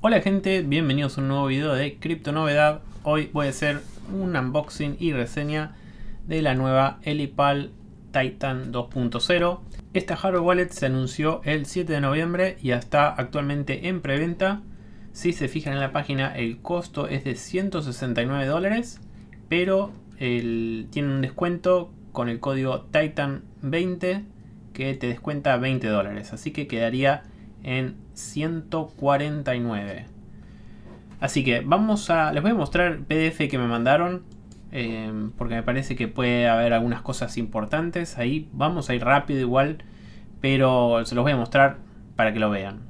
Hola gente, bienvenidos a un nuevo video de Cripto Novedad. Hoy voy a hacer un unboxing y reseña de la nueva Elipal Titan 2.0. Esta hardware wallet se anunció el 7 de noviembre y está actualmente en preventa. Si se fijan en la página, el costo es de 169 dólares, pero tiene un descuento con el código Titan 20 que te descuenta 20 dólares. Así que quedaría en 149. Así que vamos a... Les voy a mostrar el PDF que me mandaron. Em, porque me parece que puede haber algunas cosas importantes. Ahí vamos a ir rápido igual. Pero se los voy a mostrar para que lo vean.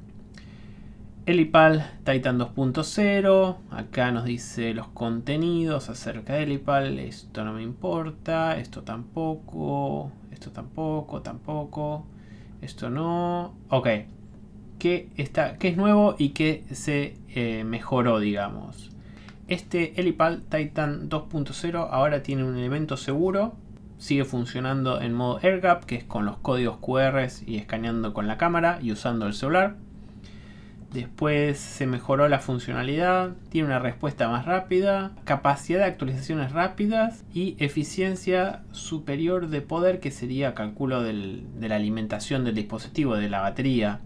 El IPAL Titan 2.0. Acá nos dice los contenidos acerca del IPAL. Esto no me importa. Esto tampoco. Esto tampoco. Tampoco. Esto no. Ok. Que está, es nuevo y que se eh, mejoró, digamos. Este Helipad Titan 2.0 ahora tiene un elemento seguro, sigue funcionando en modo AirGap, que es con los códigos QR y escaneando con la cámara y usando el celular. Después se mejoró la funcionalidad, tiene una respuesta más rápida, capacidad de actualizaciones rápidas y eficiencia superior de poder que sería cálculo de la alimentación del dispositivo, de la batería.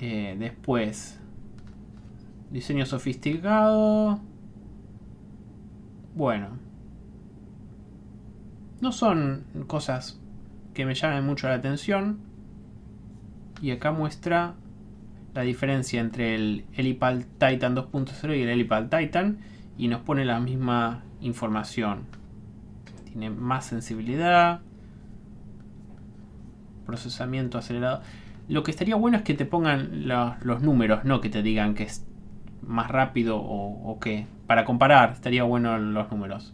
Eh, después, diseño sofisticado. Bueno. No son cosas que me llamen mucho la atención. Y acá muestra la diferencia entre el Helipal Titan 2.0 y el Helipal Titan. Y nos pone la misma información. Tiene más sensibilidad. Procesamiento acelerado. Lo que estaría bueno es que te pongan los números, no que te digan que es más rápido o, que... Para comparar, estaría bueno los números.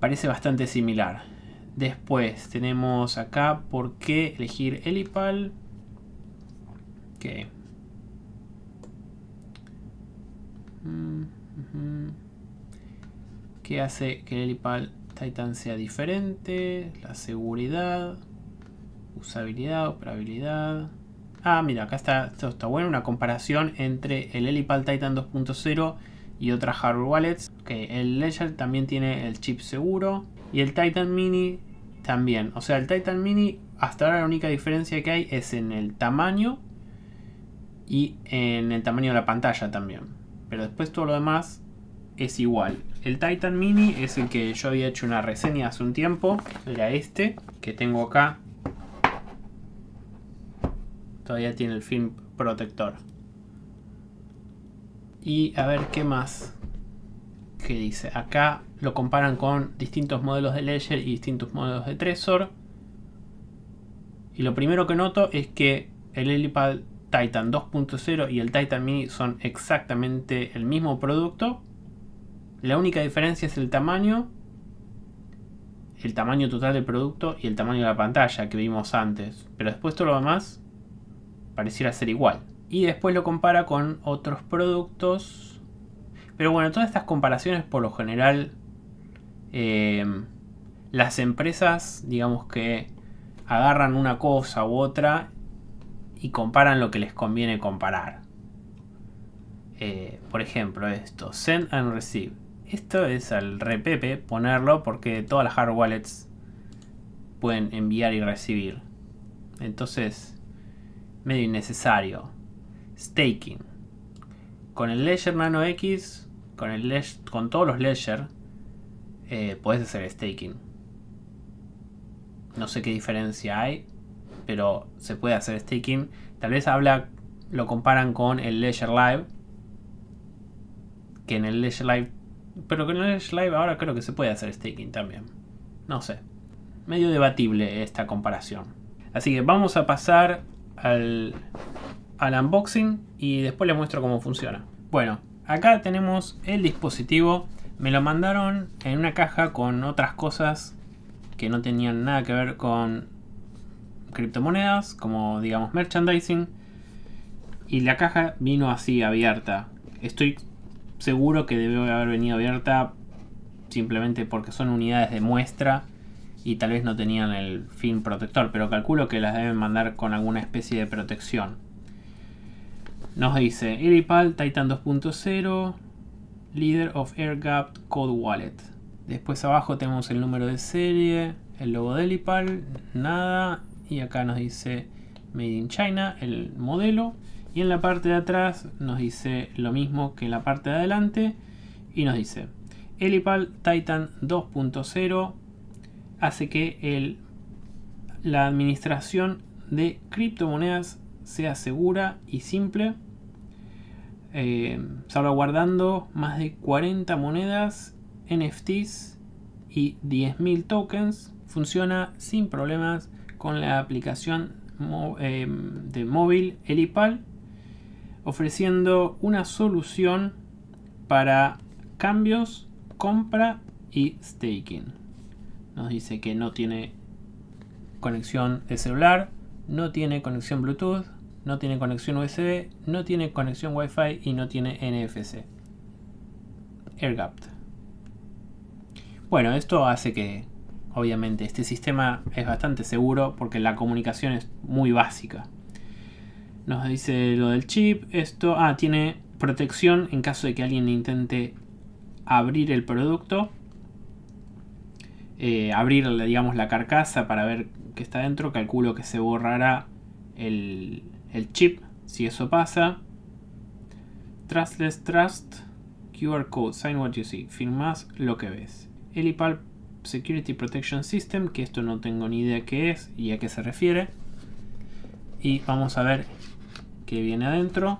Parece bastante similar. Después tenemos acá por qué elegir Elipal. IPAL. ¿Qué hace que el Elipal Titan sea diferente? La seguridad. Usabilidad, operabilidad. Ah, mira, acá está, esto está bueno, una comparación entre el Elipal Titan 2.0 y otras hardware wallets. Que el Ledger también tiene el chip seguro y el Titan Mini también. O sea, el Titan Mini hasta ahora la única diferencia que hay es en el tamaño y en el tamaño de la pantalla también. Pero después todo lo demás es igual. El Titan Mini es el que yo había hecho una reseña hace un tiempo, era este que tengo acá Todavía tiene el film protector. Y a ver qué más que dice. Acá lo comparan con distintos modelos de Ledger y distintos modelos de tresor Y lo primero que noto es que el Helipad Titan 2.0 y el Titan Mini son exactamente el mismo producto. La única diferencia es el tamaño, el tamaño total del producto y el tamaño de la pantalla que vimos antes. Pero después todo lo demás pareciera ser igual. Y después lo compara con otros productos. Pero bueno, todas estas comparaciones por lo general eh, las empresas, digamos que agarran una cosa u otra y comparan lo que les conviene comparar. Eh, por ejemplo, esto, send and receive. Esto es al repepe ponerlo porque todas las hard wallets pueden enviar y recibir. Entonces, medio innecesario. Staking. Con el Ledger Nano X, con, el con todos los Ledger, eh, puedes hacer staking. No sé qué diferencia hay, pero se puede hacer staking. Tal vez habla, lo comparan con el Ledger Live. Que en el Ledger Live, pero con el Ledger Live ahora creo que se puede hacer staking también. No sé. Medio debatible esta comparación. Así que vamos a pasar al, al unboxing y después les muestro cómo funciona. Bueno, acá tenemos el dispositivo. Me lo mandaron en una caja con otras cosas que no tenían nada que ver con criptomonedas, como digamos merchandising. Y la caja vino así abierta. Estoy seguro que debe haber venido abierta simplemente porque son unidades de muestra y tal vez no tenían el film protector, pero calculo que las deben mandar con alguna especie de protección. Nos dice Elipal Titan 2.0 Leader of Air Gap Code Wallet. Después abajo tenemos el número de serie, el logo de Elipal. nada. Y acá nos dice Made in China, el modelo. Y en la parte de atrás nos dice lo mismo que en la parte de adelante. Y nos dice Elipal Titan 2.0 hace que la administración de criptomonedas sea segura y simple, eh, salvaguardando más de 40 monedas, NFTs y 10.000 tokens. Funciona sin problemas con la aplicación eh, de móvil Elipal, ofreciendo una solución para cambios, compra y staking. Nos dice que no tiene conexión de celular, no tiene conexión Bluetooth, no tiene conexión USB, no tiene conexión Wi-Fi y no tiene NFC. AirGap. Bueno, esto hace que, obviamente, este sistema es bastante seguro porque la comunicación es muy básica. Nos dice lo del chip, esto, ah, tiene protección en caso de que alguien intente abrir el producto eh, abrir digamos, la carcasa para ver qué está dentro, calculo que se borrará el, el chip si eso pasa. Trustless Trust QR Code, sign what you see, firmás lo que ves. Elipal Security Protection System, que esto no tengo ni idea qué es y a qué se refiere. Y vamos a ver qué viene adentro.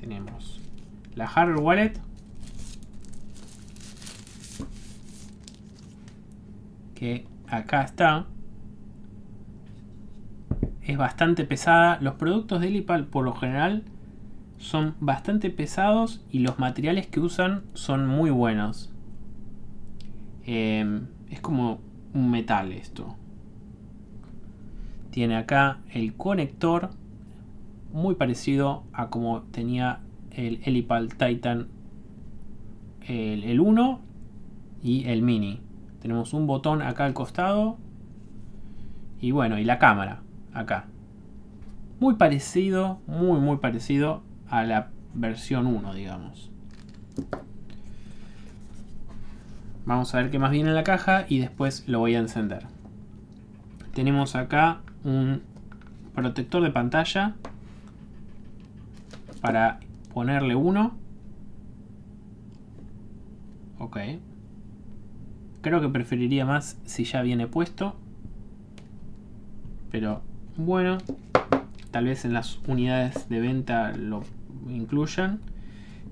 Tenemos la hardware wallet, que acá está, es bastante pesada. Los productos de Lipal por lo general son bastante pesados y los materiales que usan son muy buenos. Em, es como un metal esto. Tiene acá el conector muy parecido a como tenía el Elipal Titan el, el 1 y el Mini. Tenemos un botón acá al costado. Y bueno, y la cámara acá. Muy parecido, muy muy parecido a la versión 1, digamos. Vamos a ver qué más viene en la caja y después lo voy a encender. Tenemos acá un protector de pantalla para ponerle uno. Ok. Creo que preferiría más si ya viene puesto. Pero bueno, tal vez en las unidades de venta lo incluyan.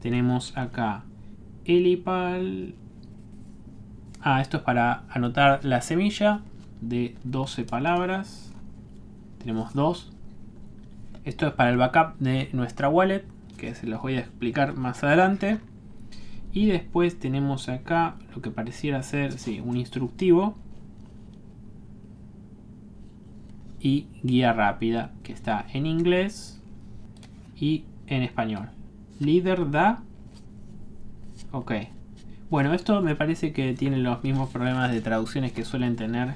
Tenemos acá Elipal. Ah, esto es para anotar la semilla de 12 palabras. Tenemos dos. Esto es para el backup de nuestra wallet, que se los voy a explicar más adelante. Y después tenemos acá lo que pareciera ser un instructivo. Y guía rápida que está en inglés y en español. Líder da. Ok. Bueno, esto me parece que tiene los mismos problemas de traducciones que suelen tener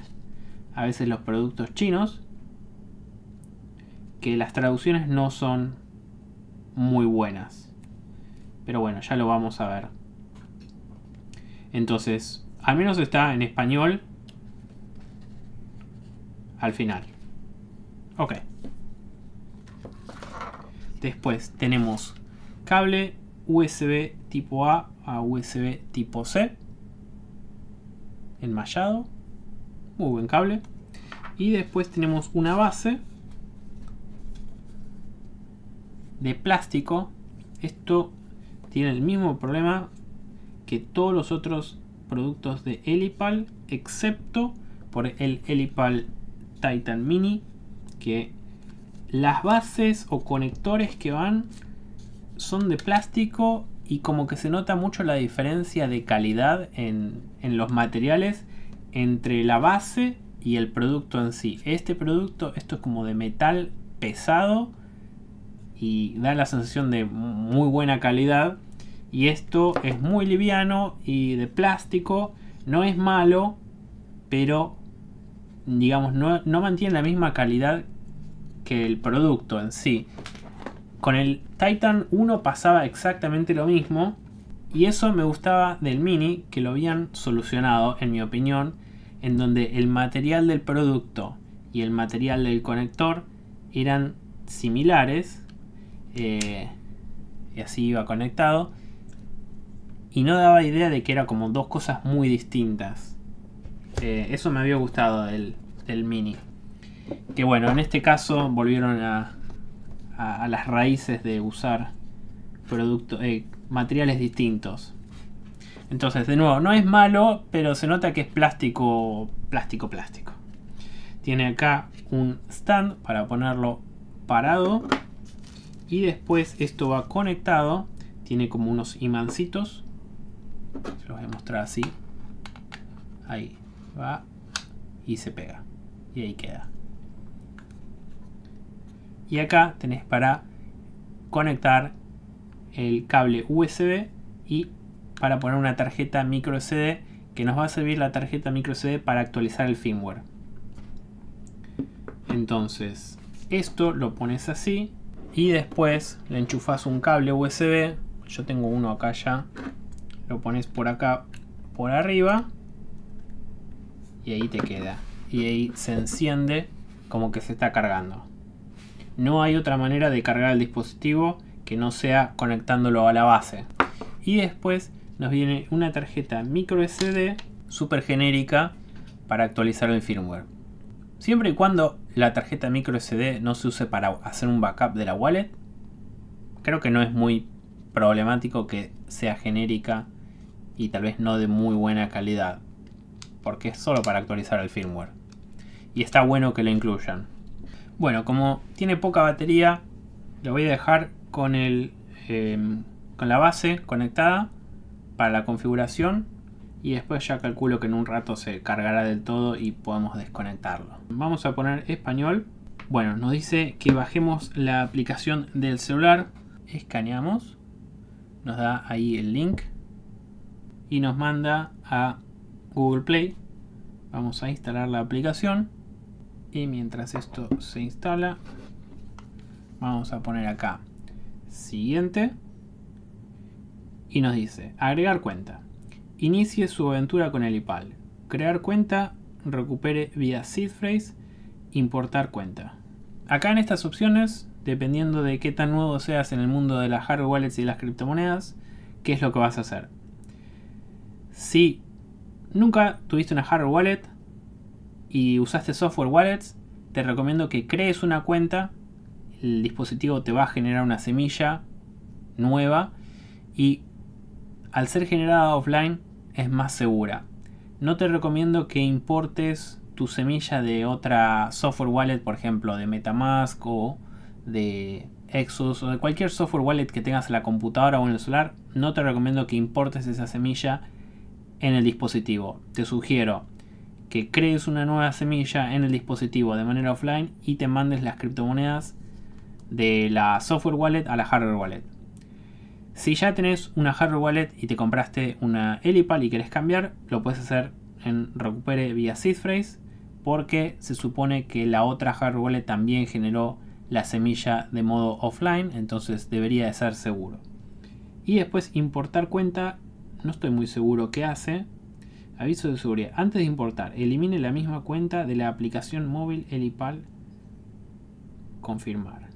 a veces los productos chinos. Que las traducciones no son muy buenas. Pero bueno, ya lo vamos a ver. Entonces, al menos está en español al final. Ok. Después tenemos cable USB tipo A a USB tipo C. Enmallado. Muy buen cable. Y después tenemos una base de plástico. Esto tiene el mismo problema que todos los otros productos de Elipal, excepto por el Elipal Titan Mini, que las bases o conectores que van son de plástico y como que se nota mucho la diferencia de calidad en, los materiales entre la base y el producto en sí. Este producto, esto es como de metal pesado y da la sensación de muy buena calidad y esto es muy liviano y de plástico, no es malo, pero digamos no, mantiene la misma calidad que el producto en sí. Con el Titan 1 pasaba exactamente lo mismo y eso me gustaba del Mini que lo habían solucionado, en mi opinión, en donde el material del producto y el material del conector eran similares eh, y así iba conectado y no daba idea de que era como dos cosas muy distintas. Eh, eso me había gustado del, mini. Que bueno, en este caso volvieron a, las raíces de usar eh, materiales distintos. Entonces, de nuevo, no es malo, pero se nota que es plástico, plástico, plástico. Tiene acá un stand para ponerlo parado. Y después esto va conectado. Tiene como unos imancitos se los voy a mostrar así. Ahí va y se pega. Y ahí queda. Y acá tenés para conectar el cable USB y para poner una tarjeta micro SD que nos va a servir la tarjeta micro SD para actualizar el firmware. Entonces, esto lo pones así y después le enchufas un cable USB. Yo tengo uno acá ya lo pones por acá, por arriba, y ahí te queda. Y ahí se enciende como que se está cargando. No hay otra manera de cargar el dispositivo que no sea conectándolo a la base. Y después nos viene una tarjeta micro SD super genérica para actualizar el firmware. Siempre y cuando la tarjeta micro SD no se use para hacer un backup de la wallet, creo que no es muy problemático que sea genérica y tal vez no de muy buena calidad, porque es solo para actualizar el firmware. Y está bueno que lo incluyan. Bueno, como tiene poca batería, lo voy a dejar con, em, con la base conectada para la configuración y después ya calculo que en un rato se cargará del todo y podemos desconectarlo. Vamos a poner español. Bueno, nos dice que bajemos la aplicación del celular. Escaneamos. Nos da ahí el link y nos manda a Google Play. Vamos a instalar la aplicación y mientras esto se instala vamos a poner acá siguiente y nos dice agregar cuenta. Inicie su aventura con el IPAL. Crear cuenta, recupere vía seed importar cuenta. Acá en estas opciones, dependiendo de qué tan nuevo seas en el mundo de las hard wallets y las criptomonedas, qué es lo que vas a hacer. Si nunca tuviste una hardware wallet y usaste software wallets, te recomiendo que crees una cuenta. El dispositivo te va a generar una semilla nueva y al ser generada offline es más segura. No te recomiendo que importes tu semilla de otra software wallet, por ejemplo, de Metamask o de exodus o de cualquier software wallet que tengas en la computadora o en el celular. No te recomiendo que importes esa semilla en el dispositivo. Te sugiero que crees una nueva semilla en el dispositivo de manera offline y te mandes las criptomonedas de la software wallet a la hardware wallet. Si ya tenés una hardware wallet y te compraste una Elipal y querés cambiar, lo puedes hacer en Recupere vía phrase porque se supone que la otra hardware wallet también generó la semilla de modo offline, entonces debería de ser seguro. Y después importar cuenta no estoy muy seguro qué hace. Aviso de seguridad. Antes de importar, elimine la misma cuenta de la aplicación móvil Elipal. Confirmar.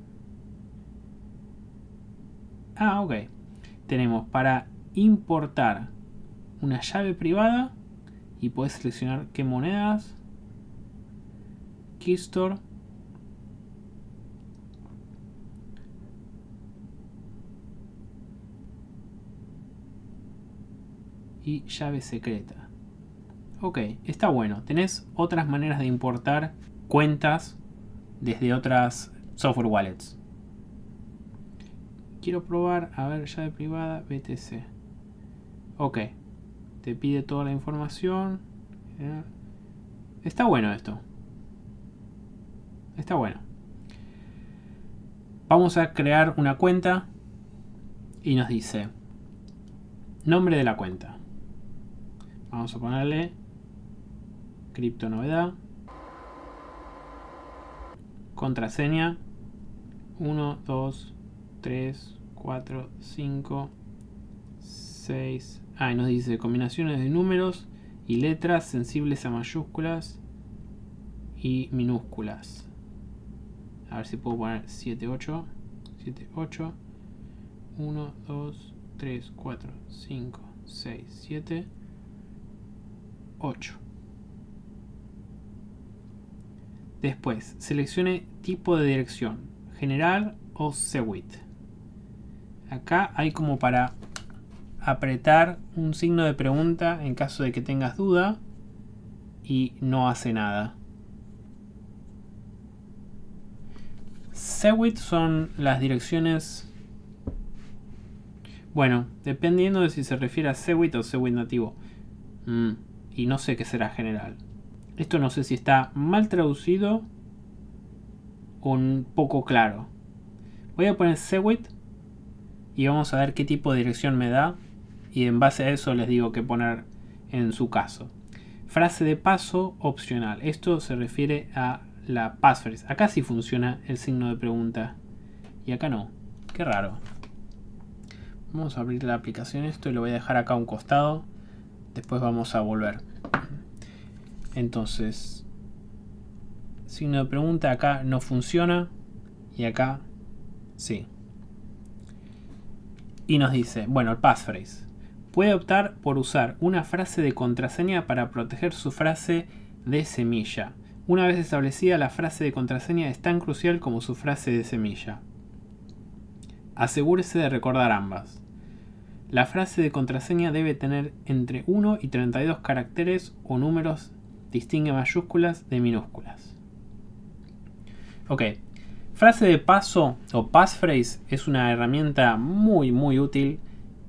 Ah, ok. Tenemos para importar una llave privada y puedes seleccionar qué monedas. Keystore. y llave secreta. Ok, está bueno. Tenés otras maneras de importar cuentas desde otras software wallets. Quiero probar, a ver, llave privada, BTC. Ok, te pide toda la información. Eh, está bueno esto. Está bueno. Vamos a crear una cuenta y nos dice nombre de la cuenta. Vamos a ponerle cripto novedad. Contraseña 1, 2, 3, 4, 5, 6. Ah, y nos dice combinaciones de números y letras sensibles a mayúsculas y minúsculas. A ver si puedo poner 7, 8. 7, 8. 1, 2, 3, 4, 5, 6, 7. 8. Después, seleccione tipo de dirección, general o Segwit. Acá hay como para apretar un signo de pregunta en caso de que tengas duda y no hace nada. Segwit son las direcciones... Bueno, dependiendo de si se refiere a Segwit o Segwit nativo. Mm y no sé qué será general. Esto no sé si está mal traducido o un poco claro. Voy a poner Segwit y vamos a ver qué tipo de dirección me da y en base a eso les digo qué poner en su caso. Frase de paso opcional. Esto se refiere a la passphrase. Acá sí funciona el signo de pregunta y acá no. Qué raro. Vamos a abrir la aplicación esto y lo voy a dejar acá a un costado después vamos a volver entonces signo de pregunta acá no funciona y acá sí y nos dice bueno el passphrase puede optar por usar una frase de contraseña para proteger su frase de semilla una vez establecida la frase de contraseña es tan crucial como su frase de semilla asegúrese de recordar ambas la frase de contraseña debe tener entre 1 y 32 caracteres o números. Distingue mayúsculas de minúsculas. Ok. Frase de paso o passphrase es una herramienta muy muy útil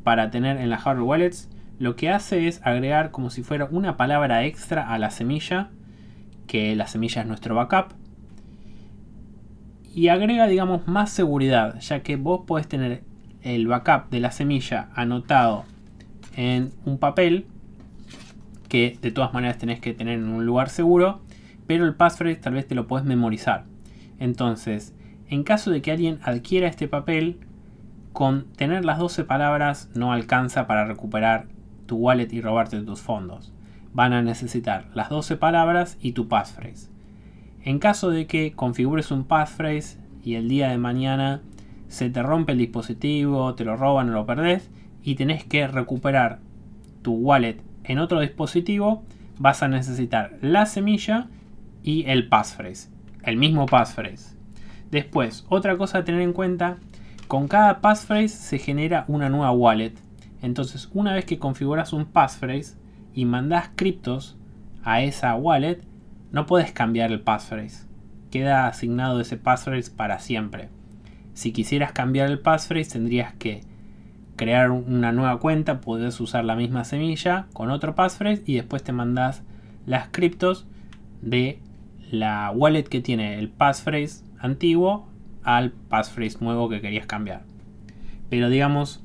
para tener en las hardware wallets. Lo que hace es agregar como si fuera una palabra extra a la semilla, que la semilla es nuestro backup y agrega, digamos, más seguridad, ya que vos podés tener el backup de la semilla anotado en un papel que de todas maneras tenés que tener en un lugar seguro, pero el passphrase tal vez te lo puedes memorizar. Entonces, en caso de que alguien adquiera este papel, con tener las 12 palabras no alcanza para recuperar tu wallet y robarte tus fondos. Van a necesitar las 12 palabras y tu passphrase. En caso de que configures un passphrase y el día de mañana se te rompe el dispositivo, te lo roban o lo perdés y tenés que recuperar tu wallet en otro dispositivo, vas a necesitar la semilla y el passphrase, el mismo passphrase. Después, otra cosa a tener en cuenta, con cada passphrase se genera una nueva wallet. Entonces, una vez que configuras un passphrase y mandás criptos a esa wallet, no puedes cambiar el passphrase. Queda asignado ese passphrase para siempre. Si quisieras cambiar el passphrase tendrías que crear una nueva cuenta, puedes usar la misma semilla con otro passphrase y después te mandas las criptos de la wallet que tiene el passphrase antiguo al passphrase nuevo que querías cambiar. Pero digamos,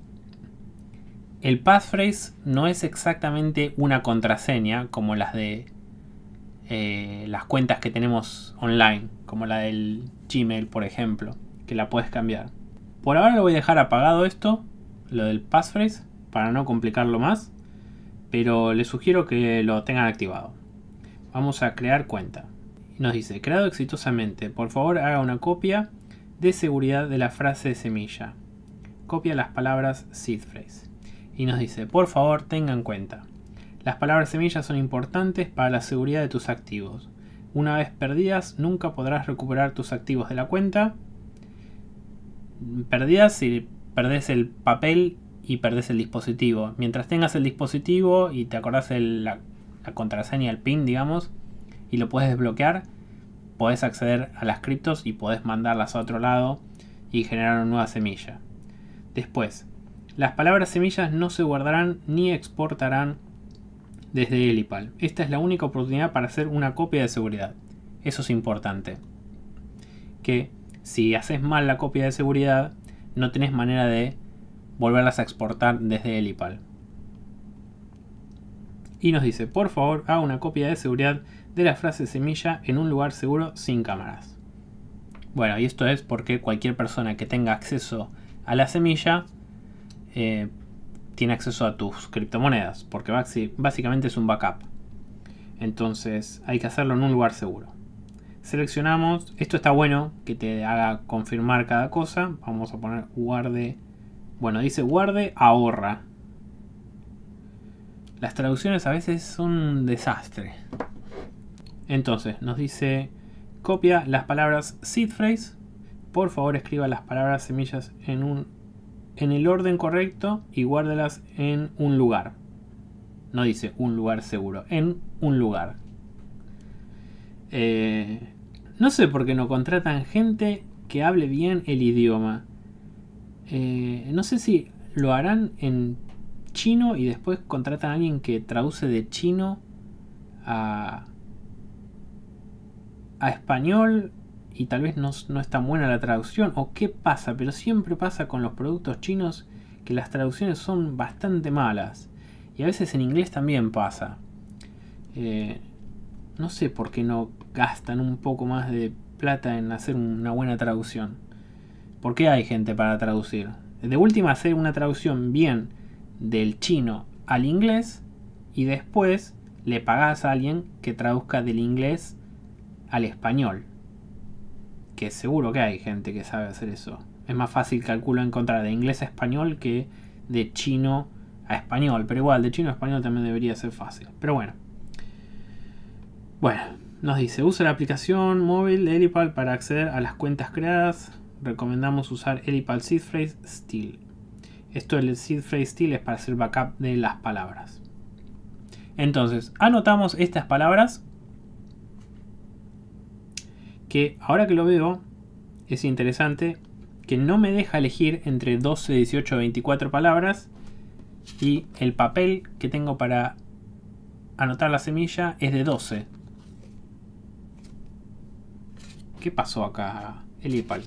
el passphrase no es exactamente una contraseña como las de eh, las cuentas que tenemos online, como la del Gmail, por ejemplo que la puedes cambiar. Por ahora lo voy a dejar apagado esto, lo del passphrase, para no complicarlo más, pero les sugiero que lo tengan activado. Vamos a crear cuenta. Nos dice, creado exitosamente, por favor haga una copia de seguridad de la frase de semilla. Copia las palabras seed phrase. Y nos dice, por favor tengan cuenta. Las palabras semillas son importantes para la seguridad de tus activos. Una vez perdidas, nunca podrás recuperar tus activos de la cuenta perdidas si perdés el papel y perdés el dispositivo. Mientras tengas el dispositivo y te acordás la, contraseña, el PIN, digamos, y lo puedes desbloquear, podés acceder a las criptos y podés mandarlas a otro lado y generar una nueva semilla. Después, las palabras semillas no se guardarán ni exportarán desde Elipal. Esta es la única oportunidad para hacer una copia de seguridad. Eso es importante. Que si haces mal la copia de seguridad, no tenés manera de volverlas a exportar desde el IPAL. Y nos dice, por favor, haga una copia de seguridad de la frase semilla en un lugar seguro sin cámaras. Bueno, y esto es porque cualquier persona que tenga acceso a la semilla eh, tiene acceso a tus criptomonedas, porque básicamente es un backup. Entonces hay que hacerlo en un lugar seguro. Seleccionamos, esto está bueno, que te haga confirmar cada cosa. Vamos a poner guarde, bueno, dice guarde, ahorra. Las traducciones a veces son un desastre. Entonces, nos dice, copia las palabras seed phrase. Por favor, escriba las palabras semillas en, un, en el orden correcto y guárdelas en un lugar. No dice un lugar seguro, en un lugar. Eh, no sé por qué no contratan gente que hable bien el idioma. Eh, no sé si lo harán en chino y después contratan a alguien que traduce de chino a, a español y tal vez no, es tan buena la traducción o qué pasa, pero siempre pasa con los productos chinos que las traducciones son bastante malas y a veces en inglés también pasa. Eh, no sé por qué no gastan un poco más de plata en hacer una buena traducción. ¿Por qué hay gente para traducir? De última, hacer una traducción bien del chino al inglés y después le pagas a alguien que traduzca del inglés al español. Que seguro que hay gente que sabe hacer eso. Es más fácil, calculo, encontrar de inglés a español que de chino a español. Pero igual, de chino a español también debería ser fácil. Pero bueno. Bueno, nos dice, usa la aplicación móvil de Elipal para acceder a las cuentas creadas. Recomendamos usar Elipal Seed Phrase Steel. Esto el Seed Phrase Steel es para hacer backup de las palabras. Entonces, anotamos estas palabras que ahora que lo veo es interesante que no me deja elegir entre 12, 18, 24 palabras y el papel que tengo para anotar la semilla es de 12. ¿Qué pasó acá, Elipal?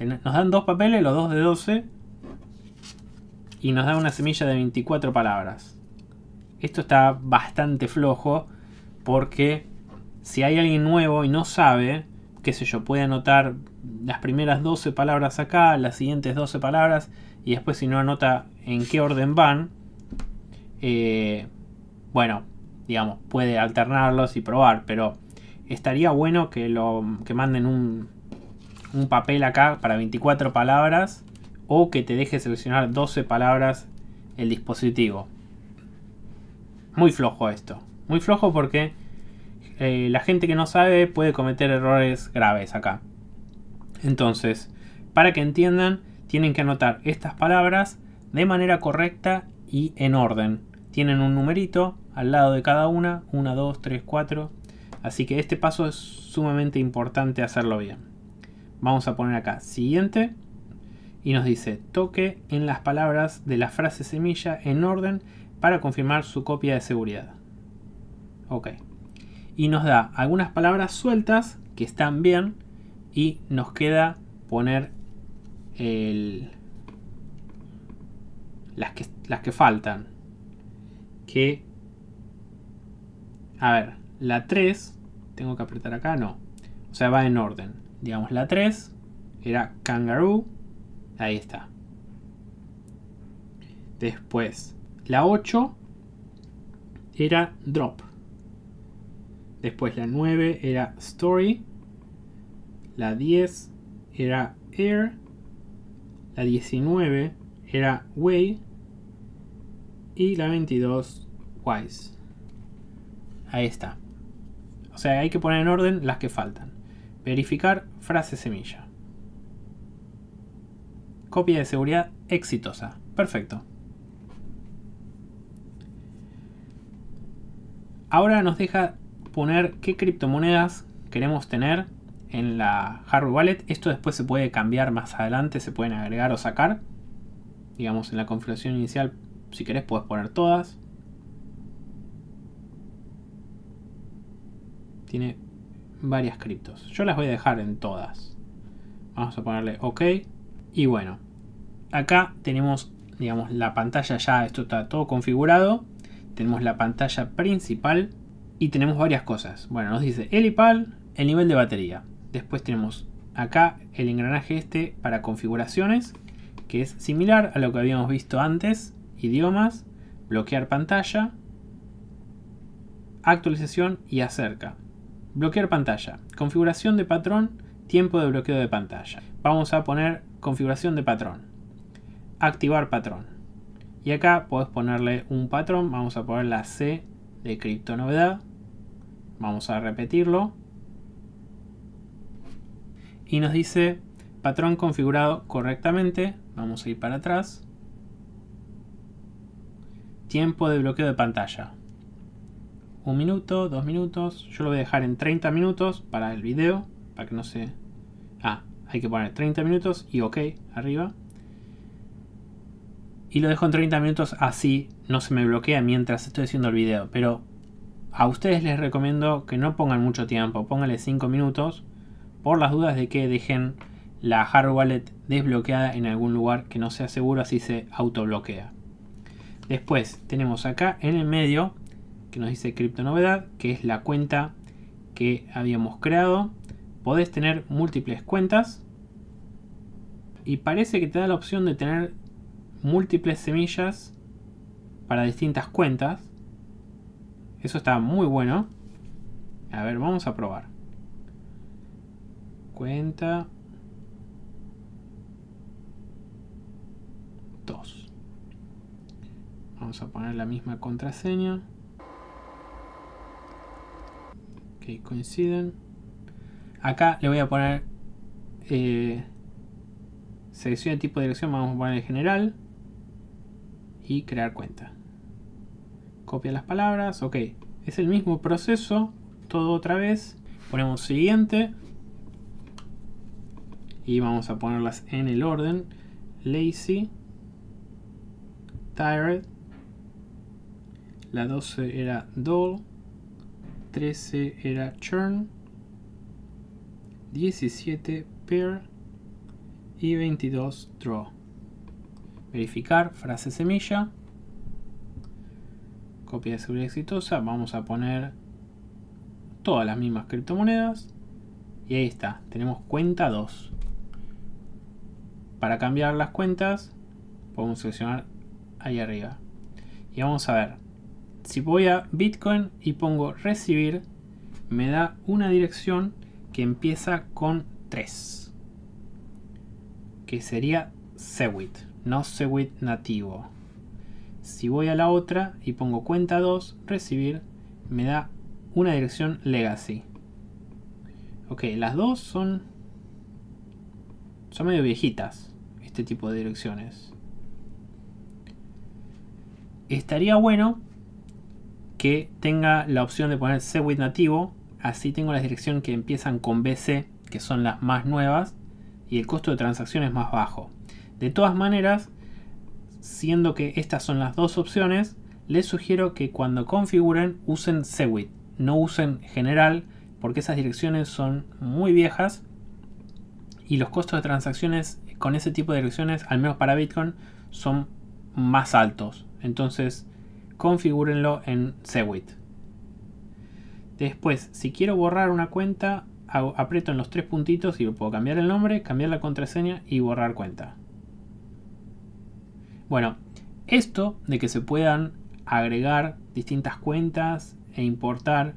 Nos dan dos papeles, los dos de 12. Y nos dan una semilla de 24 palabras. Esto está bastante flojo porque si hay alguien nuevo y no sabe, qué sé yo, puede anotar las primeras 12 palabras acá, las siguientes 12 palabras, y después si no anota en qué orden van, eh, bueno, digamos, puede alternarlos y probar, pero estaría bueno que, lo, que manden un, papel acá para 24 palabras o que te deje seleccionar 12 palabras el dispositivo. Muy flojo esto. Muy flojo porque eh, la gente que no sabe puede cometer errores graves acá. Entonces, para que entiendan, tienen que anotar estas palabras de manera correcta y en orden. Tienen un numerito al lado de cada una. 1, 2, 3, 4, Así que este paso es sumamente importante hacerlo bien. Vamos a poner acá siguiente y nos dice toque en las palabras de la frase semilla en orden para confirmar su copia de seguridad. Ok. Y nos da algunas palabras sueltas que están bien y nos queda poner el, las, que, las que faltan. Que... A ver, la 3, tengo que apretar acá, no. O sea, va en orden. Digamos, la 3 era kangaroo. Ahí está. Después, la 8 era drop. Después la 9 era story. La 10 era air. La 19 era way. Y la 22 wise. Ahí está. O sea, hay que poner en orden las que faltan. Verificar frase semilla. Copia de seguridad exitosa. Perfecto. Ahora nos deja poner qué criptomonedas queremos tener en la hardware wallet. Esto después se puede cambiar más adelante, se pueden agregar o sacar. Digamos en la configuración inicial, si querés puedes poner todas. tiene varias criptos. Yo las voy a dejar en todas. Vamos a ponerle OK. Y bueno, acá tenemos, digamos, la pantalla ya, esto está todo configurado. Tenemos la pantalla principal y tenemos varias cosas. Bueno, nos dice el IPAL, el nivel de batería. Después tenemos acá el engranaje este para configuraciones, que es similar a lo que habíamos visto antes. Idiomas, bloquear pantalla, actualización y acerca. Bloquear pantalla. Configuración de patrón, tiempo de bloqueo de pantalla. Vamos a poner configuración de patrón. Activar patrón. Y acá podés ponerle un patrón. Vamos a poner la C de cripto novedad. Vamos a repetirlo. Y nos dice patrón configurado correctamente. Vamos a ir para atrás. Tiempo de bloqueo de pantalla un minuto, dos minutos. Yo lo voy a dejar en 30 minutos para el video, para que no se... Ah, hay que poner 30 minutos y OK arriba. Y lo dejo en 30 minutos así no se me bloquea mientras estoy haciendo el video. Pero a ustedes les recomiendo que no pongan mucho tiempo, pónganle 5 minutos por las dudas de que dejen la hard wallet desbloqueada en algún lugar que no sea seguro, así se autobloquea. Después tenemos acá en el medio que nos dice cripto novedad. que es la cuenta que habíamos creado. Podés tener múltiples cuentas. Y parece que te da la opción de tener múltiples semillas para distintas cuentas. Eso está muy bueno. A ver, vamos a probar. Cuenta 2. Vamos a poner la misma contraseña. coinciden. Acá le voy a poner eh, selección de tipo de dirección, vamos a poner general y crear cuenta. Copia las palabras, ok. Es el mismo proceso, todo otra vez. Ponemos siguiente y vamos a ponerlas en el orden. Lazy, Tired, la 12 era Dull, 13 era churn, 17 pair y 22 draw. Verificar frase semilla. Copia de seguridad exitosa. Vamos a poner todas las mismas criptomonedas. Y ahí está, tenemos cuenta 2. Para cambiar las cuentas, podemos seleccionar ahí arriba. Y vamos a ver, si voy a Bitcoin y pongo recibir, me da una dirección que empieza con 3. Que sería Segwit, no Segwit nativo. Si voy a la otra y pongo cuenta 2, recibir, me da una dirección legacy. Ok, las dos son, son medio viejitas, este tipo de direcciones. Estaría bueno que tenga la opción de poner SegWit nativo. Así tengo las direcciones que empiezan con BC, que son las más nuevas, y el costo de transacción es más bajo. De todas maneras, siendo que estas son las dos opciones, les sugiero que cuando configuren usen SegWit. no usen general, porque esas direcciones son muy viejas y los costos de transacciones con ese tipo de direcciones, al menos para Bitcoin, son más altos. Entonces, configúrenlo en Segwit. Después, si quiero borrar una cuenta, aprieto en los tres puntitos y puedo cambiar el nombre, cambiar la contraseña y borrar cuenta. Bueno, esto de que se puedan agregar distintas cuentas e importar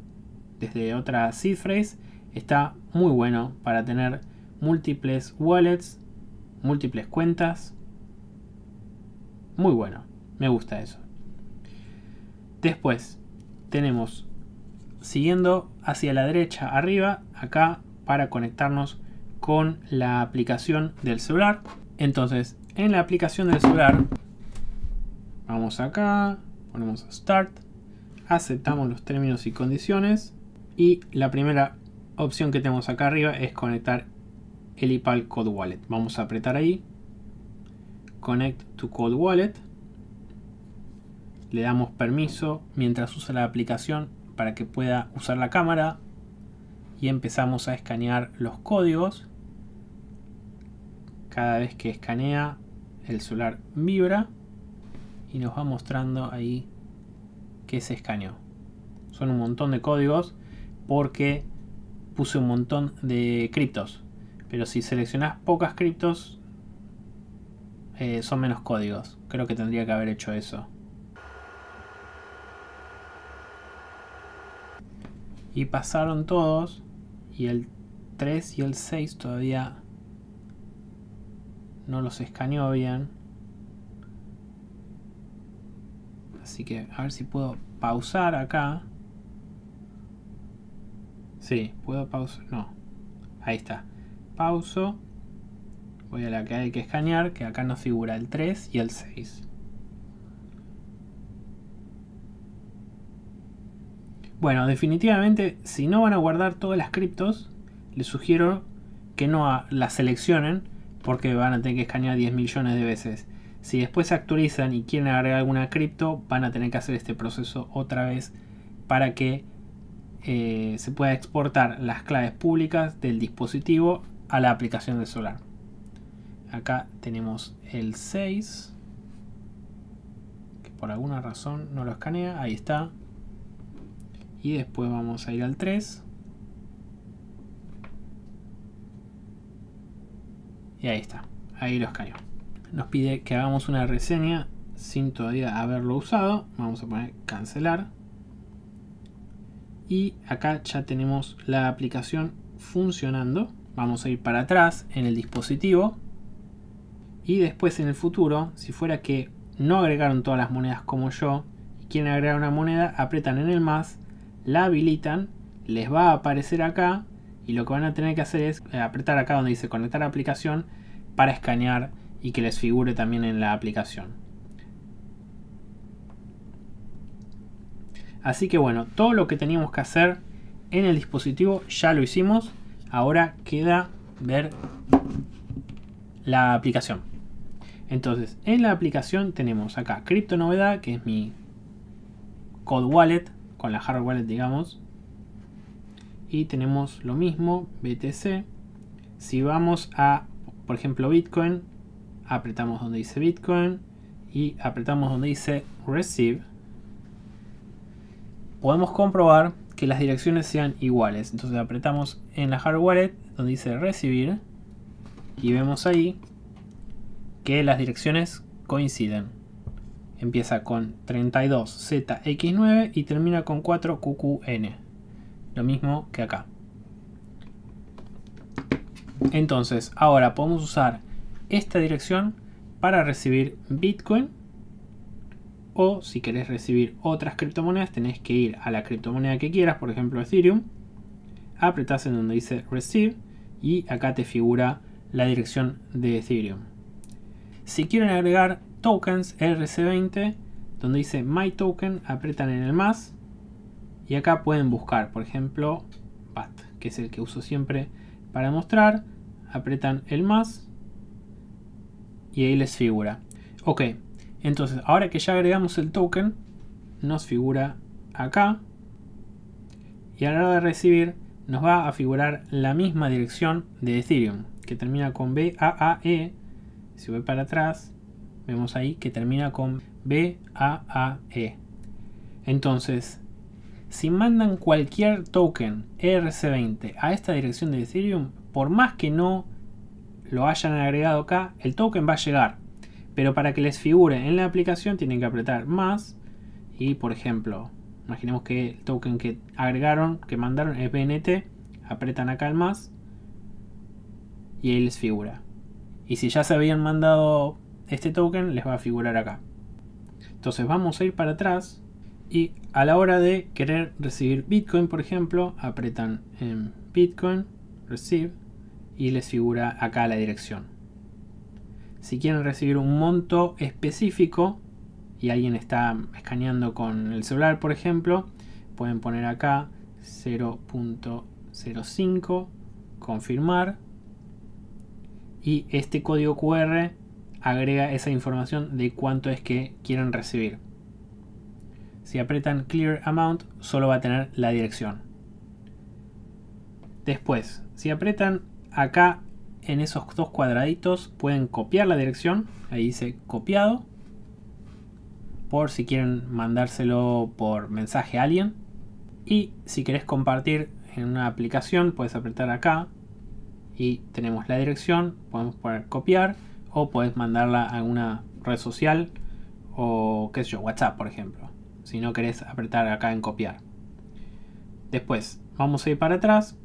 desde otras cifras, está muy bueno para tener múltiples wallets, múltiples cuentas. Muy bueno, me gusta eso. Después tenemos siguiendo hacia la derecha arriba, acá para conectarnos con la aplicación del celular. Entonces, en la aplicación del celular, vamos acá, ponemos Start, aceptamos los términos y condiciones y la primera opción que tenemos acá arriba es conectar el iPal Code Wallet. Vamos a apretar ahí, Connect to Code Wallet le damos permiso mientras usa la aplicación para que pueda usar la cámara y empezamos a escanear los códigos. Cada vez que escanea el celular vibra y nos va mostrando ahí que se escaneó. Son un montón de códigos porque puse un montón de criptos. Pero si seleccionas pocas criptos, eh, son menos códigos. Creo que tendría que haber hecho eso. Y pasaron todos. Y el 3 y el 6 todavía no los escaneó bien. Así que a ver si puedo pausar acá. Sí, puedo pausar. No. Ahí está. Pauso. Voy a la que hay que escanear, que acá nos figura el 3 y el 6. Bueno, definitivamente, si no van a guardar todas las criptos, les sugiero que no las seleccionen porque van a tener que escanear 10 millones de veces. Si después se actualizan y quieren agregar alguna cripto, van a tener que hacer este proceso otra vez para que eh, se pueda exportar las claves públicas del dispositivo a la aplicación de Solar. Acá tenemos el 6, que por alguna razón no lo escanea, ahí está. Y después vamos a ir al 3. Y ahí está, ahí los cayó. Nos pide que hagamos una reseña sin todavía haberlo usado. Vamos a poner cancelar. Y acá ya tenemos la aplicación funcionando. Vamos a ir para atrás en el dispositivo. Y después en el futuro, si fuera que no agregaron todas las monedas como yo, y quieren agregar una moneda, apretan en el más la habilitan, les va a aparecer acá y lo que van a tener que hacer es eh, apretar acá donde dice conectar aplicación para escanear y que les figure también en la aplicación. Así que bueno, todo lo que teníamos que hacer en el dispositivo ya lo hicimos. Ahora queda ver la aplicación. Entonces, en la aplicación tenemos acá cripto novedad, que es mi code wallet con la hardware wallet, digamos. Y tenemos lo mismo, BTC. Si vamos a, por ejemplo, Bitcoin, apretamos donde dice Bitcoin y apretamos donde dice Receive, podemos comprobar que las direcciones sean iguales. Entonces apretamos en la hardware wallet donde dice recibir y vemos ahí que las direcciones coinciden. Empieza con 32ZX9 y termina con 4QQN. Lo mismo que acá. Entonces, ahora podemos usar esta dirección para recibir Bitcoin. O si querés recibir otras criptomonedas, tenés que ir a la criptomoneda que quieras, por ejemplo Ethereum. Apretás en donde dice Receive y acá te figura la dirección de Ethereum. Si quieren agregar tokens RC20, donde dice My Token, apretan en el más y acá pueden buscar, por ejemplo, BAT, que es el que uso siempre para mostrar, apretan el más y ahí les figura. Ok, entonces ahora que ya agregamos el token, nos figura acá y a la hora de recibir nos va a figurar la misma dirección de Ethereum, que termina con BAAE, si voy para atrás, Vemos ahí que termina con BAAE. Entonces, si mandan cualquier token ERC20 a esta dirección de Ethereum, por más que no lo hayan agregado acá, el token va a llegar. Pero para que les figure en la aplicación tienen que apretar más y por ejemplo, imaginemos que el token que agregaron, que mandaron es BNT, apretan acá el más y ahí les figura. Y si ya se habían mandado este token les va a figurar acá. Entonces vamos a ir para atrás y a la hora de querer recibir Bitcoin, por ejemplo, apretan en Bitcoin, Receive y les figura acá la dirección. Si quieren recibir un monto específico y alguien está escaneando con el celular, por ejemplo, pueden poner acá 0.05, confirmar y este código QR agrega esa información de cuánto es que quieren recibir. Si apretan Clear Amount, solo va a tener la dirección. Después, si apretan acá en esos dos cuadraditos, pueden copiar la dirección. Ahí dice copiado. Por si quieren mandárselo por mensaje a alguien. Y si querés compartir en una aplicación, puedes apretar acá. Y tenemos la dirección. Podemos poner copiar o puedes mandarla a una red social o qué sé yo, WhatsApp por ejemplo, si no querés apretar acá en copiar. Después, vamos a ir para atrás.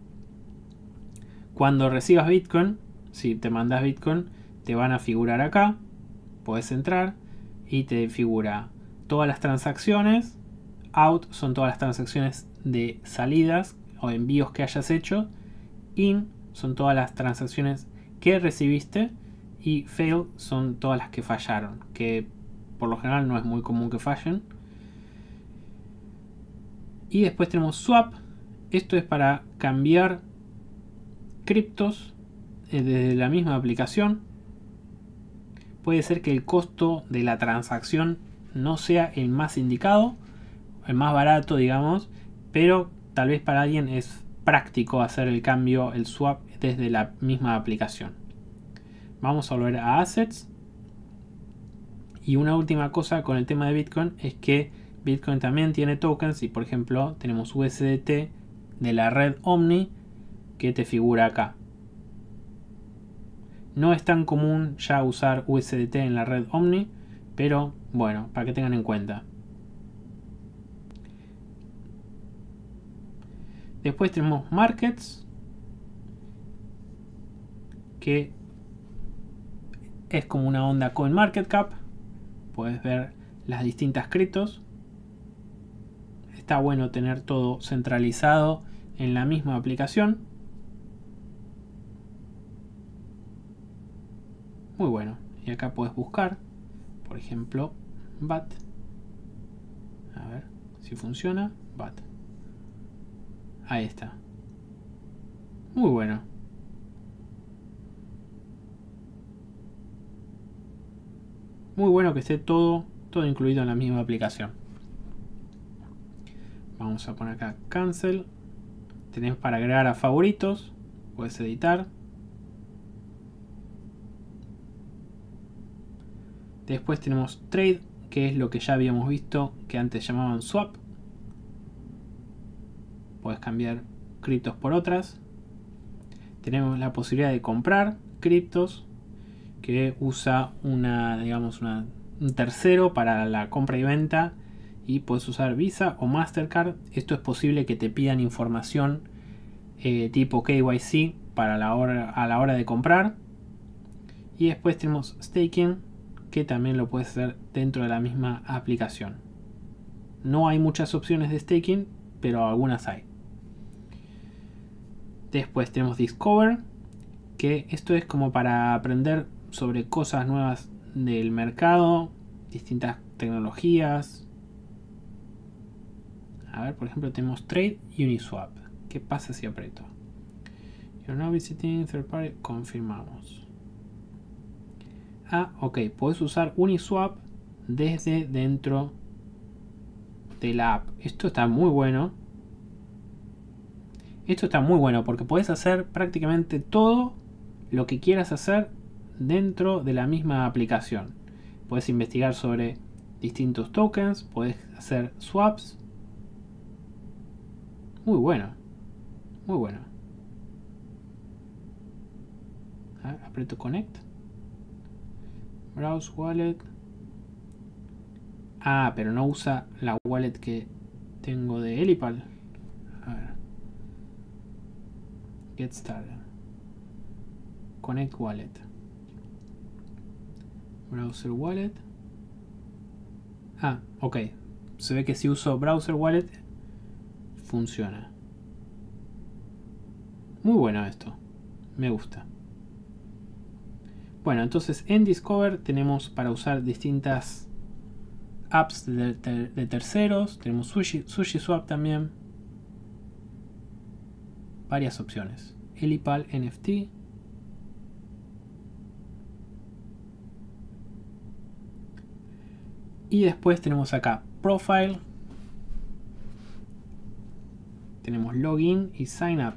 Cuando recibas Bitcoin, si te mandas Bitcoin, te van a figurar acá, puedes entrar y te figura todas las transacciones, out son todas las transacciones de salidas o envíos que hayas hecho, in son todas las transacciones que recibiste y fail son todas las que fallaron, que por lo general no es muy común que fallen. Y después tenemos swap, esto es para cambiar criptos eh, desde la misma aplicación. Puede ser que el costo de la transacción no sea el más indicado, el más barato, digamos, pero tal vez para alguien es práctico hacer el cambio, el swap desde la misma aplicación. Vamos a volver a assets. Y una última cosa con el tema de Bitcoin es que Bitcoin también tiene tokens y por ejemplo tenemos USDT de la red Omni que te figura acá. No es tan común ya usar USDT en la red Omni, pero bueno, para que tengan en cuenta. Después tenemos markets, que es como una onda CoinMarketCap. Puedes ver las distintas criptos. Está bueno tener todo centralizado en la misma aplicación. Muy bueno. Y acá puedes buscar, por ejemplo, BAT. A ver si funciona. BAT. Ahí está. Muy bueno. muy bueno que esté todo, todo incluido en la misma aplicación. Vamos a poner acá cancel. Tenés para agregar a favoritos. Puedes editar. Después tenemos trade, que es lo que ya habíamos visto que antes llamaban swap. Puedes cambiar criptos por otras. Tenemos la posibilidad de comprar criptos que usa una, digamos, un tercero para la compra y venta y puedes usar Visa o Mastercard. Esto es posible que te pidan información eh, tipo KYC para la hora, a la hora de comprar. Y después tenemos staking, que también lo puedes hacer dentro de la misma aplicación. No hay muchas opciones de staking, pero algunas hay. Después tenemos Discover, que esto es como para aprender sobre cosas nuevas del mercado, distintas tecnologías. A ver, por ejemplo, tenemos Trade y Uniswap. ¿Qué pasa si aprieto? You're not visiting third party. Confirmamos. Ah, ok. Puedes usar Uniswap desde dentro de la app. Esto está muy bueno. Esto está muy bueno porque puedes hacer prácticamente todo lo que quieras hacer dentro de la misma aplicación. Puedes investigar sobre distintos tokens, puedes hacer swaps. Muy bueno, muy bueno. aprieto connect. Browse wallet. Ah, pero no usa la wallet que tengo de Elipal. A ver. Get started. Connect wallet. Browser Wallet. Ah, ok. Se ve que si uso Browser Wallet funciona. Muy bueno esto. Me gusta. Bueno, entonces en Discover tenemos para usar distintas apps de, terceros. Tenemos Sushi, Swap también. Varias opciones. Elipal NFT. Y después tenemos acá Profile. Tenemos Login y Sign Up.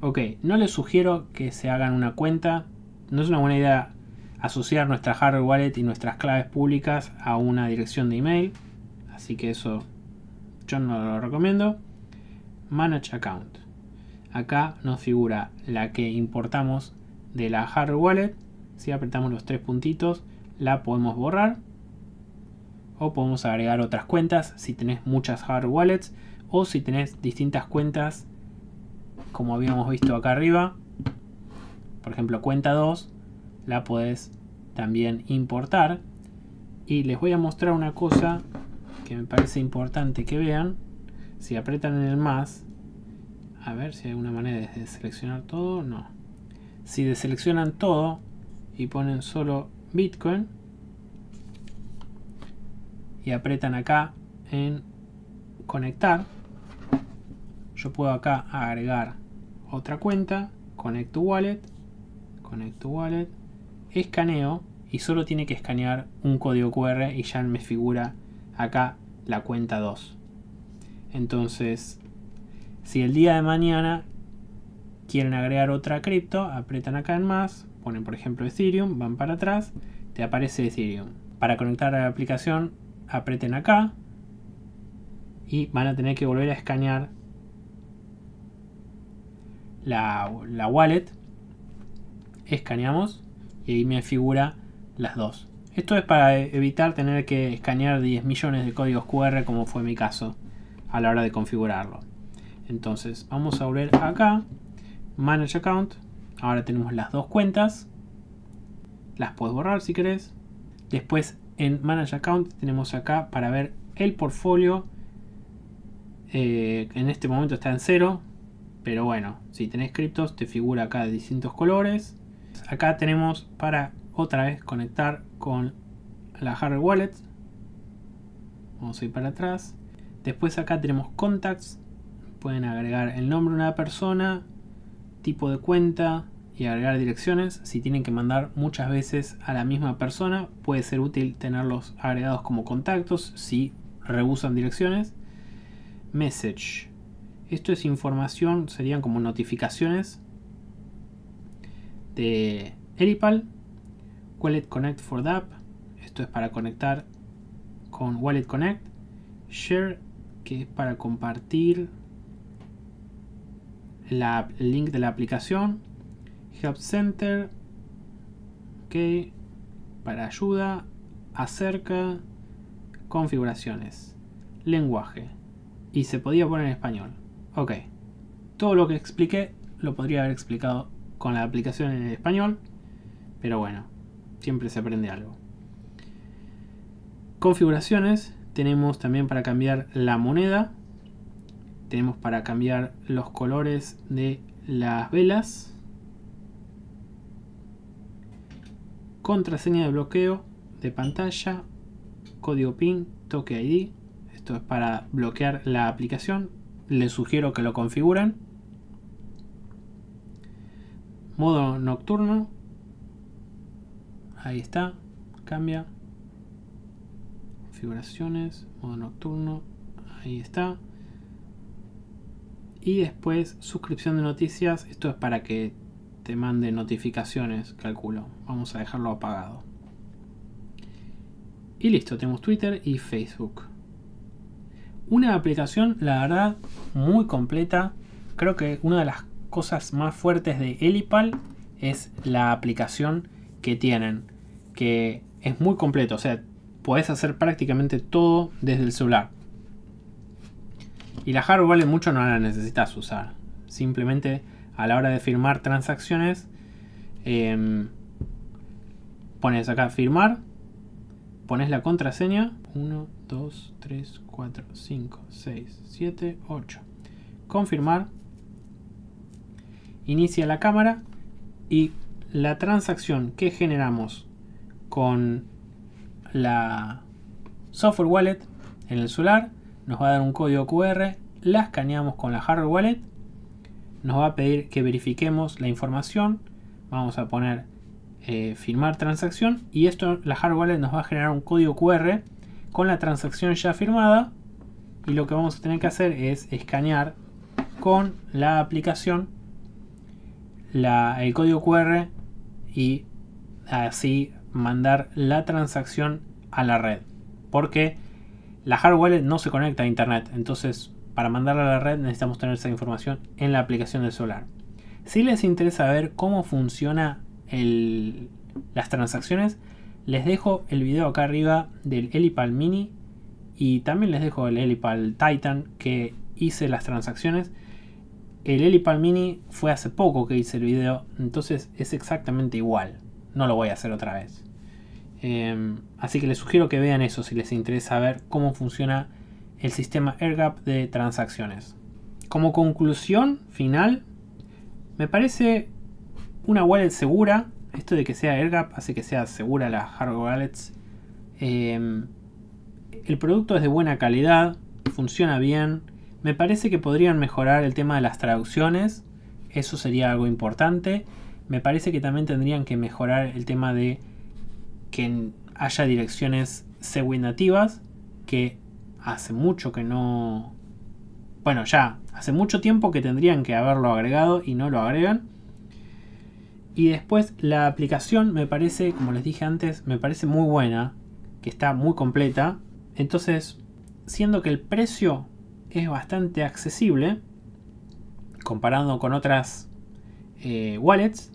Ok, no les sugiero que se hagan una cuenta. No es una buena idea asociar nuestra hardware wallet y nuestras claves públicas a una dirección de email. Así que eso yo no lo recomiendo. Manage Account. Acá nos figura la que importamos de la hardware wallet. Si apretamos los tres puntitos la podemos borrar o podemos agregar otras cuentas si tenés muchas hard wallets o si tenés distintas cuentas como habíamos visto acá arriba por ejemplo cuenta 2 la podés también importar y les voy a mostrar una cosa que me parece importante que vean si apretan en el más a ver si hay alguna manera de seleccionar todo no si deseleccionan todo y ponen solo bitcoin y apretan acá en conectar, yo puedo acá agregar otra cuenta, to wallet, to wallet, escaneo y solo tiene que escanear un código QR y ya me figura acá la cuenta 2. Entonces, si el día de mañana quieren agregar otra cripto, apretan acá en más, ponen por ejemplo Ethereum, van para atrás, te aparece Ethereum. Para conectar a la aplicación apreten acá y van a tener que volver a escanear la, la wallet. Escaneamos y ahí me figura las dos. Esto es para evitar tener que escanear 10 millones de códigos QR como fue mi caso a la hora de configurarlo. Entonces vamos a volver acá, Manage Account. Ahora tenemos las dos cuentas. Las puedes borrar si querés. Después en Manage Account tenemos acá para ver el portfolio. Eh, en este momento está en cero, pero bueno, si tenés criptos te figura acá de distintos colores. Acá tenemos para otra vez conectar con la hardware wallet. Vamos a ir para atrás. Después acá tenemos contacts. Pueden agregar el nombre de una persona, tipo de cuenta, y agregar direcciones. Si tienen que mandar muchas veces a la misma persona, puede ser útil tenerlos agregados como contactos si rehusan direcciones. Message. Esto es información, serían como notificaciones de Eripal. Wallet Connect for DAP. Esto es para conectar con Wallet Connect. Share, que es para compartir la, el link de la aplicación Help Center. Ok. Para ayuda. Acerca. Configuraciones. Lenguaje. Y se podía poner en español. Ok. Todo lo que expliqué lo podría haber explicado con la aplicación en español. Pero bueno, siempre se aprende algo. Configuraciones. Tenemos también para cambiar la moneda. Tenemos para cambiar los colores de las velas contraseña de bloqueo de pantalla, código PIN, toque ID. Esto es para bloquear la aplicación. Les sugiero que lo configuren. Modo nocturno. Ahí está. Cambia. Configuraciones. Modo nocturno. Ahí está. Y después suscripción de noticias. Esto es para que mande notificaciones, calculo. Vamos a dejarlo apagado. Y listo, tenemos Twitter y Facebook. Una aplicación, la verdad, muy completa. Creo que una de las cosas más fuertes de Elipal es la aplicación que tienen. Que es muy completo, o sea, podés hacer prácticamente todo desde el celular. Y la hardware vale mucho, no la necesitas usar. Simplemente a la hora de firmar transacciones, em, pones acá firmar, pones la contraseña 1, 2, 3, 4, 5, 6, 7, 8. Confirmar. Inicia la cámara y la transacción que generamos con la software wallet en el celular nos va a dar un código QR, la escaneamos con la hardware wallet nos va a pedir que verifiquemos la información. Vamos a poner eh, firmar transacción y esto la hardware nos va a generar un código QR con la transacción ya firmada y lo que vamos a tener que hacer es escanear con la aplicación el código QR y así mandar la transacción a la red porque la hardware no se conecta a internet entonces para mandarla a la red necesitamos tener esa información en la aplicación del Solar. Si les interesa ver cómo funciona el, las transacciones, les dejo el video acá arriba del Elipal Mini y también les dejo el Elipal Titan que hice las transacciones. El Elipal Mini fue hace poco que hice el video, entonces es exactamente igual. No lo voy a hacer otra vez. Em, así que les sugiero que vean eso si les interesa ver cómo funciona el sistema AirGap de transacciones. Como conclusión final, me parece una wallet segura. Esto de que sea AirGap hace que sea segura la hardware wallets. Em, el producto es de buena calidad, funciona bien. Me parece que podrían mejorar el tema de las traducciones. Eso sería algo importante. Me parece que también tendrían que mejorar el tema de que haya direcciones SegWit nativas que hace mucho que no... Bueno, ya, hace mucho tiempo que tendrían que haberlo agregado y no lo agregan. Y después la aplicación me parece, como les dije antes, me parece muy buena, que está muy completa. Entonces, siendo que el precio es bastante accesible, comparando con otras eh, wallets,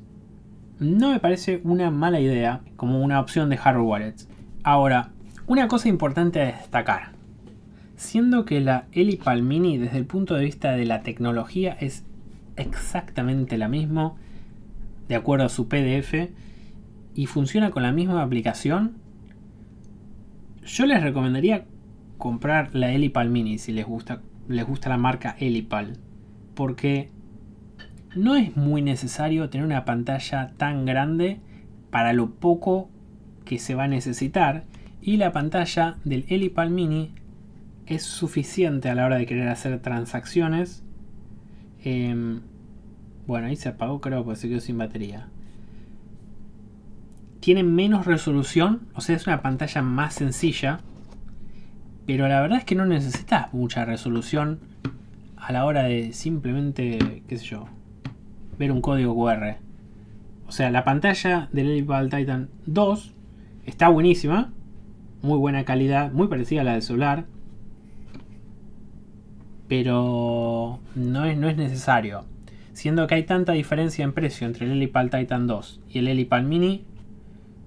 no me parece una mala idea como una opción de hardware wallets. Ahora, una cosa importante a destacar siendo que la elipal Mini desde el punto de vista de la tecnología es exactamente la misma, de acuerdo a su PDF, y funciona con la misma aplicación, yo les recomendaría comprar la Elipal Mini si les gusta, les gusta la marca Elipal, porque no es muy necesario tener una pantalla tan grande para lo poco que se va a necesitar y la pantalla del Elipal Mini es suficiente a la hora de querer hacer transacciones. Em, bueno, ahí se apagó creo porque se quedó sin batería. Tiene menos resolución, o sea es una pantalla más sencilla. Pero la verdad es que no necesitas mucha resolución a la hora de simplemente, qué sé yo, ver un código QR. O sea, la pantalla del Elbal Titan 2 está buenísima, muy buena calidad, muy parecida a la del celular, pero no es, no es necesario. Siendo que hay tanta diferencia en precio entre el Elipal Titan 2 y el Elipal Mini,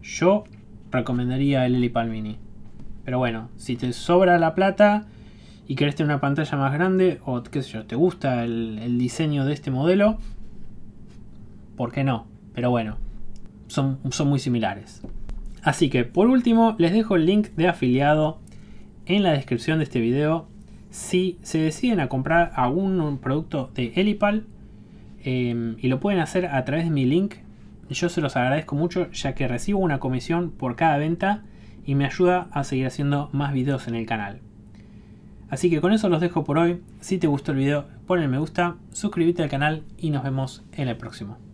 yo recomendaría el Elipal Mini. Pero bueno, si te sobra la plata y querés tener una pantalla más grande o qué sé yo, te gusta el, diseño de este modelo, ¿por qué no? Pero bueno, son, son muy similares. Así que por último les dejo el link de afiliado en la descripción de este video si se deciden a comprar algún producto de Elipal em, y lo pueden hacer a través de mi link, yo se los agradezco mucho ya que recibo una comisión por cada venta y me ayuda a seguir haciendo más videos en el canal. Así que con eso los dejo por hoy. Si te gustó el video, ponle me gusta, suscríbete al canal y nos vemos en el próximo.